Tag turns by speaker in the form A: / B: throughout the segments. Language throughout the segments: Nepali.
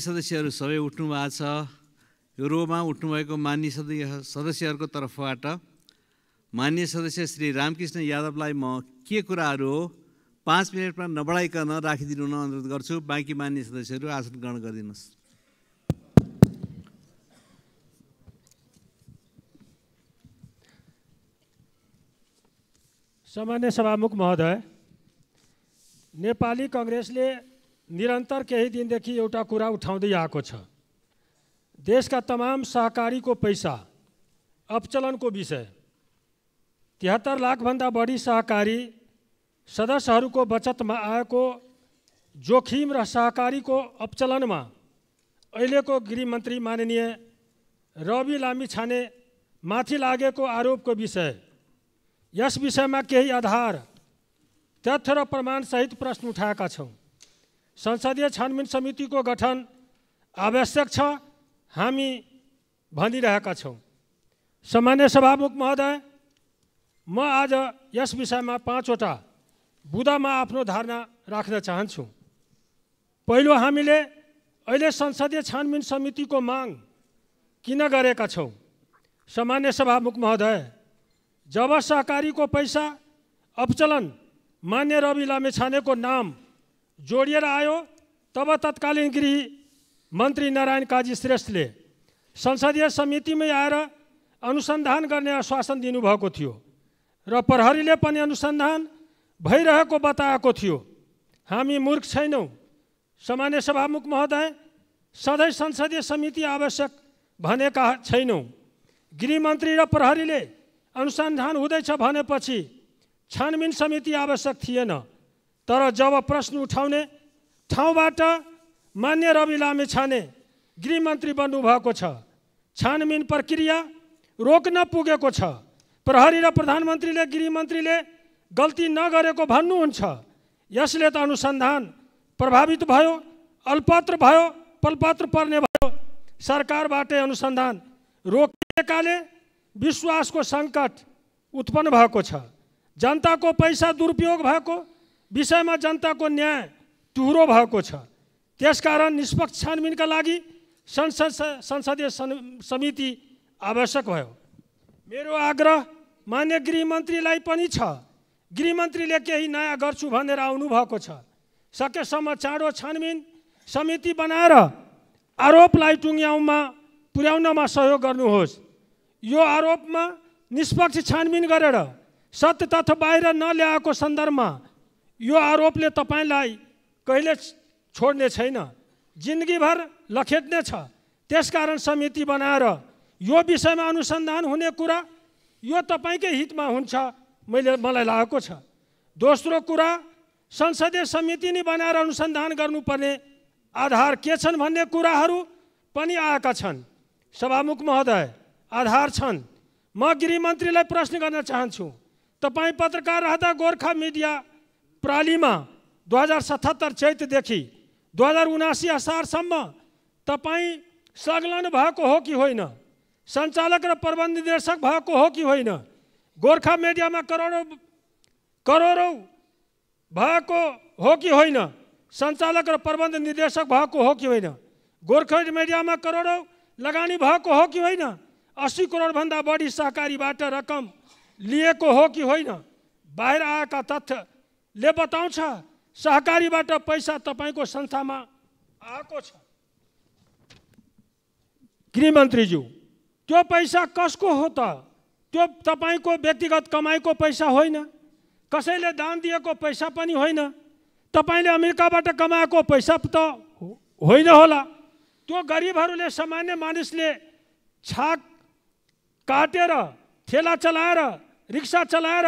A: सदस्यहरू सबै उठ्नु भएको छ यो रोमा उठ्नुभएको मान्य सदस्य सदस्यहरूको तर्फबाट मान्य सदस्य श्री रामकृष्ण यादवलाई म के कुराहरू हो पाँच मिनटमा नबढाइकन राखिदिनु न अनुरोध गर्छु बाँकी मान्य सदस्यहरू आसन ग्रहण गरिदिनुहोस् सामान्य सभामुख महोदय नेपाली कङ्ग्रेसले निरन्तर केही दिनदेखि एउटा कुरा उठाउँदै आएको छ देशका तमाम सहकारीको पैसा अपचलनको विषय तिहत्तर लाखभन्दा बढी सहकारी सदस्यहरूको बचतमा आएको जोखिम र सहकारीको अपचलनमा अहिलेको गृहमन्त्री माननीय रवि लामी छाने माथि लागेको आरोपको विषय यस विषयमा केही आधार तथ्य र प्रमाणसहित प्रश्न उठाएका छौँ संसदीय छानबिन समितिको गठन आवश्यक छ हामी भनिरहेका छौँ सामान्य सभामुख महोदय म आज यस विषयमा पाँचवटा बुदामा आफ्नो धारणा राख्न चाहन्छु पहिलो हामीले अहिले संसदीय छानबिन समितिको माग किन गरेका छौँ सामान्य सभामुख महोदय जब सहकारीको पैसा अपचलन मान्य रवि लामेछानेको नाम जोडिएर आयो तब तत्कालीन गृह मन्त्री नारायण काजी श्रेष्ठले संसदीय समितिमै आएर अनुसन्धान गर्ने आश्वासन दिनुभएको थियो र प्रहरीले पनि अनुसन्धान भइरहेको बताएको थियो हामी मूर्ख छैनौँ सामान्य सभामुख महोदय सधैँ संसदीय समिति आवश्यक भनेका छैनौँ गृहमन्त्री र प्रहरीले अनुसन्धान हुँदैछ भनेपछि छानबिन समिति आवश्यक थिएन तर जब प्रश्न उठाउने ठाउँबाट मान्य रवि लामे छाने गृहमन्त्री बन्नुभएको छ छानबिन प्रक्रिया रोक्न पुगेको छ प्रहरी र प्रधानमन्त्रीले गृहमन्त्रीले गल्ती नगरेको भन्नुहुन्छ यसले त अनुसन्धान प्रभावित भयो अल्पत्र भयो पलपत्र पर्ने भयो सरकारबाटै अनुसन्धान रोकिएकाले विश्वासको सङ्कट उत्पन्न भएको छ जनताको पैसा दुरुपयोग भएको विषयमा जनताको न्याय टुहुरो भएको छ त्यसकारण निष्पक्ष छानबिनका लागि संसद संसदीय समिति आवश्यक भयो मेरो आग्रह मान्य गृहमन्त्रीलाई पनि छ गृहमन्त्रीले केही नयाँ गर्छु भनेर आउनुभएको छ सकेसम्म चाँडो छानबिन समिति बनाएर आरोपलाई टुङ्ग्याउमा पुर्याउनमा सहयोग गर्नुहोस् यो आरोपमा निष्पक्ष छानबिन गरेर सत्य तथ्य बाहिर नल्याएको सन्दर्भमा यो आरोपले तपाईँलाई कहिले छोड्ने छैन जिन्दगीभर लखेट्ने छ त्यसकारण समिति बनाएर यो विषयमा अनुसन्धान हुने कुरा यो तपाईँकै हितमा हुन्छ मैले मलाई लागेको छ दोस्रो कुरा संसदीय समिति नै बनाएर अनुसन्धान गर्नुपर्ने आधार के छन् भन्ने कुराहरू पनि आएका छन् सभामुख महोदय आधार छन् म गृहमन्त्रीलाई प्रश्न गर्न चाहन्छु तपाईँ पत्रकार रहँदा गोर्खा मिडिया प्रालीमा दुई हजार सतहत्तर चैतदेखि दुई हजार उनासी असारसम्म तपाईँ संलग्न भएको हो कि होइन सञ्चालक र प्रबन्ध निर्देशक भएको हो कि होइन गोर्खा मिडियामा करोडौँ करोडौँ भएको हो कि होइन सञ्चालक र प्रबन्ध निर्देशक भएको हो कि होइन गोर्खा मिडियामा करोडौँ लगानी भएको हो कि होइन अस्सी करोडभन्दा बढी सहकारीबाट रकम लिएको हो कि होइन बाहिर आएका तथ्य ले बताउँछ सहकारीबाट पैसा तपाईँको संस्थामा आएको छ गृहमन्त्रीज्यू त्यो पैसा कसको हो त त्यो तपाईँको व्यक्तिगत कमाइको पैसा होइन कसैले दान दिएको पैसा पनि होइन तपाईँले अमेरिकाबाट कमाएको पैसा त होइन होला त्यो गरिबहरूले सामान्य मानिसले छाक काटेर ठेला चलाएर रिक्सा चलाएर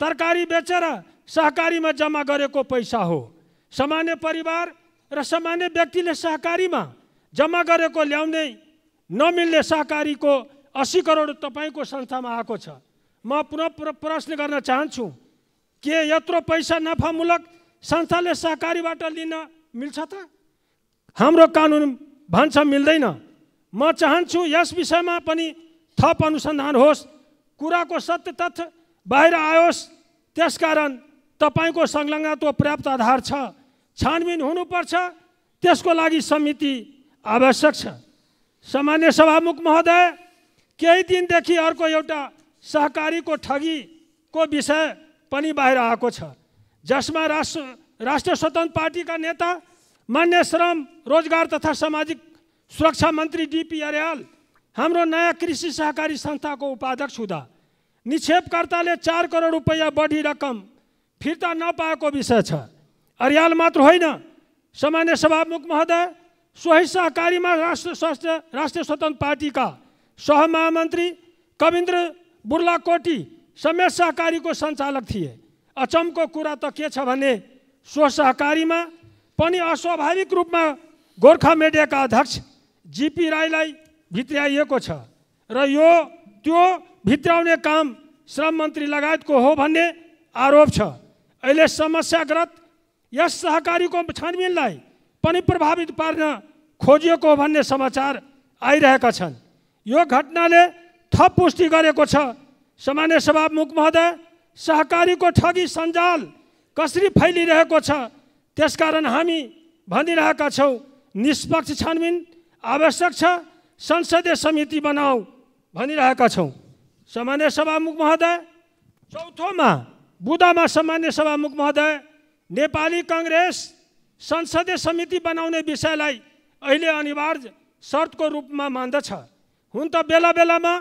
A: तरकारी बेचेर सहकारीमा जम्मा गरेको पैसा हो सामान्य परिवार र सामान्य व्यक्तिले सहकारीमा जम्मा गरेको ल्याउने नमिल्ने सहकारीको अस्सी करोड तपाईँको संस्थामा आएको छ म पुनः प्रश्न गर्न चाहन्छु के यत्रो पैसा नफामूलक संस्थाले सहकारीबाट लिन मिल्छ त हाम्रो कानुन भन्छ मिल्दैन म चाहन्छु यस विषयमा पनि थप अनुसन्धान होस् कुराको सत्य तथ्य बाहिर आयोस् त्यसकारण तपाईँको संलग्नत्व पर्याप्त आधार छ छानबिन हुनुपर्छ त्यसको लागि समिति आवश्यक छ सामान्य सभामुख महोदय केही दिनदेखि अर्को एउटा सहकारीको ठगीको विषय पनि बाहिर आएको छ जसमा राष्ट्र राष्ट्रिय स्वतन्त्र पार्टीका नेता मान्य श्रम रोजगार तथा सामाजिक सुरक्षा मन्त्री डिपी अर्याल हाम्रो नयाँ कृषि सहकारी संस्थाको उपाध्यक्ष हुँदा निक्षेपकर्ताले चार करोड रुपियाँ बढी रकम फिर्ता नपाएको विषय छ अर्याल मात्र होइन सामान्य सभामुख महोदय सोही सहकारीमा राष्ट्र स्वास्थ्य राष्ट्रिय स्वतन्त्र पार्टीका सहमहामन्त्री कविन्द्र बुर्लाकोटी समेत सहकारीको सञ्चालक थिए अचम्मको कुरा त के छ भने सो सहकारीमा पनि अस्वाभाविक रूपमा गोर्खा मिडियाका अध्यक्ष जिपी राईलाई भित्राइएको छ र यो त्यो भित्राउने काम श्रम मन्त्री लगायतको हो भन्ने आरोप छ अहिले समस्याग्रत यस सहकारीको छानबिनलाई पनि प्रभावित पार्न खोजिएको भन्ने समाचार आइरहेका छन् यो घटनाले थप पुष्टि गरेको छ सामान्य सभामुख महोदय सहकारीको ठगी सञ्जाल कसरी फैलिरहेको छ त्यसकारण हामी भनिरहेका छौँ निष्पक्ष छानबिन आवश्यक छ संसदीय समिति बनाऊ भनिरहेका छौँ सामान्य सभामुख महोदय चौथोमा बुदामा सामान्य सभामुख महोदय नेपाली कङ्ग्रेस संसदीय समिति बनाउने विषयलाई अहिले अनिवार्य शर्तको रूपमा मान्दछ हुन त बेला बेलामा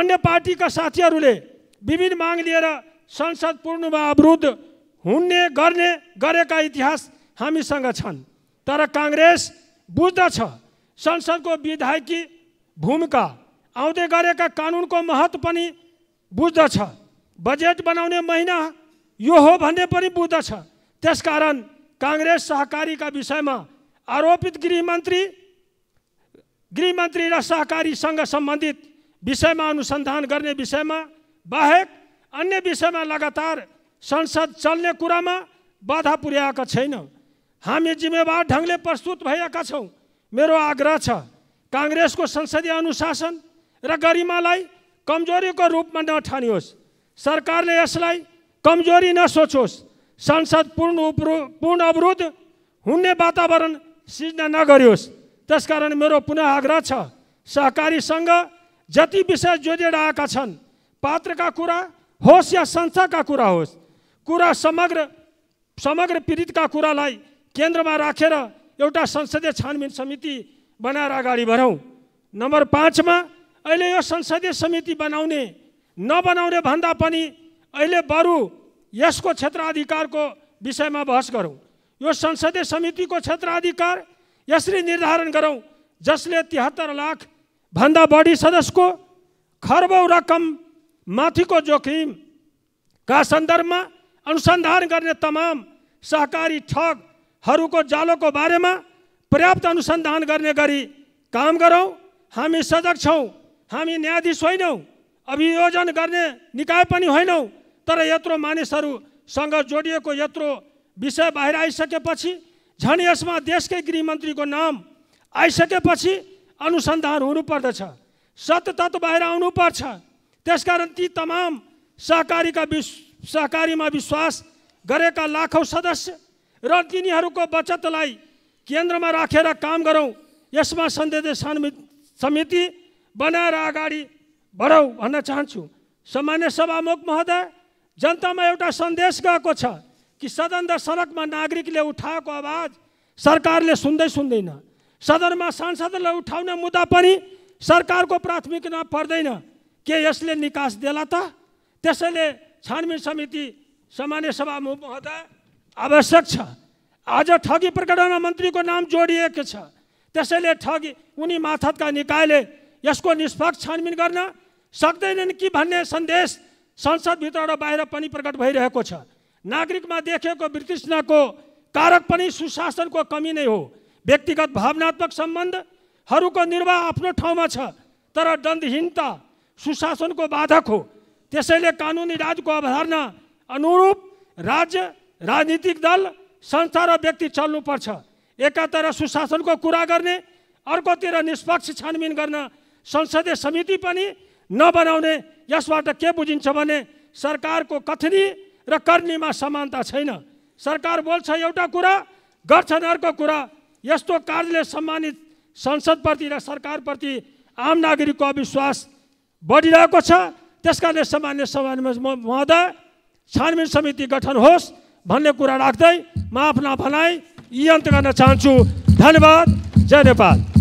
A: अन्य पार्टीका साथीहरूले विभिन्न माग लिएर संसद पूर्णमा अवरुद्ध हुने गर्ने गरेका इतिहास हामीसँग छन् तर काङ्ग्रेस बुझ्दछ संसदको विधायकी भूमिका आउँदै गरेका कानुनको महत्त्व पनि बुझ्दछ बजेट बनाउने महिना यो हो भन्ने पनि बुझ्दछ त्यसकारण काङ्ग्रेस सहकारीका विषयमा आरोपित गृहमन्त्री गृहमन्त्री र सहकारीसँग सम्बन्धित विषयमा अनुसन्धान गर्ने विषयमा बाहेक अन्य विषयमा लगातार संसद चल्ने कुरामा बाधा पुर्याएका छैन हामी जिम्मेवार ढङ्गले प्रस्तुत भएका छौँ मेरो आग्रह छ काङ्ग्रेसको संसदीय अनुशासन र गरिमालाई कमजोरीको रूपमा नठानियोस् सरकारले यसलाई कमजोरी नसोचोस् संसद पूर्ण पूर्ण अवरोध हुने वातावरण सिर्जना नगरियोस् त्यसकारण मेरो पुनः आग्रह छ सहकारीसँग जति विषय जोडिएर आएका छन् पात्रका कुरा होस् या संस्थाका कुरा होस् कुरा समग्र समग्र पीडितका कुरालाई केन्द्रमा राखेर रा, एउटा संसदीय छानबिन समिति बनाएर अगाडि बढौँ नम्बर पाँचमा अहिले यो संसदीय समिति बनाउने नबनाउने भन्दा पनि अहिले बरु यसको क्षेत्राधिकारको विषयमा बहस गरौँ यो संसदीय समितिको क्षेत्राधिकार यसरी निर्धारण गरौँ जसले तिहत्तर लाखभन्दा बढी सदस्यको खर्बौँ रकम माथिको जोखिमका सन्दर्भमा अनुसन्धान गर्ने तमाम सहकारी ठगहरूको जालोको बारेमा पर्याप्त अनुसन्धान गर्ने गरी काम गरौँ हामी सजग छौँ हामी न्यायाधीश होइनौँ अभियोजन गर्ने निकाय पनि होइनौँ तर यत्रो मानिसहरूसँग जोडिएको यत्रो विषय बाहिर आइसकेपछि झन् यसमा देशकै गृहमन्त्रीको नाम आइसकेपछि अनुसन्धान हुनुपर्दछ सत्य तत्त्व बाहिर आउनुपर्छ त्यसकारण ती तमाम सहकारीका विश सहकारीमा विश्वास गरेका लाखौँ सदस्य र तिनीहरूको बचतलाई केन्द्रमा राखेर काम गरौँ यसमा सन्देश समिति बनाएर अगाडि बढाउ भन्न चाहन्छु सामान्य सभामुख महोदय जनतामा एउटा सन्देश गएको छ कि सदन र सडकमा नागरिकले उठाएको आवाज सरकारले सुन्दै सुन्दैन सदनमा सांसदले उठाउने मुद्दा पनि सरकारको प्राथमिकता पर्दैन के यसले निकास देला त त्यसैले छानबिन समिति सामान्य सभामुख महोदय आवश्यक छ आज ठगी प्रकरणमा मन्त्रीको नाम जोडिएको छ त्यसैले ठगी उनी माथतका निकायले यसको निष्पक्ष छानबिन गर्न सक्दैनन् कि भन्ने सन्देश संसदभित्र र बाहिर पनि प्रकट भइरहेको छ नागरिकमा देखिएको वितृष्णाको कारक पनि सुशासनको कमी नै हो व्यक्तिगत भावनात्मक सम्बन्धहरूको निर्वाह आफ्नो ठाउँमा छ तर दण्डहीनता सुशासनको बाधक हो त्यसैले कानुनी राजको अवधारणा अनुरूप राज्य राजनीतिक दल संस्था र व्यक्ति चल्नुपर्छ एकातिर सुशासनको कुरा गर्ने अर्कोतिर निष्पक्ष छानबिन गर्न संसदीय समिति पनि नबनाउने यसबाट के बुझिन्छ भने सरकारको कथनी र कर्नीमा समानता छैन सरकार बोल्छ एउटा कुरा गर्छन् अर्को कुरा यस्तो कार्यले सम्मानित संसदप्रति र सरकारप्रति आम नागरिकको अविश्वास बढिरहेको छ त्यस कारणले सामान्य सामान्य महोदय छानबिन समिति गठन होस् भन्ने कुरा राख्दै म आफ्ना भनाइ यी अन्त गर्न चाहन्छु धन्यवाद जय नेपाल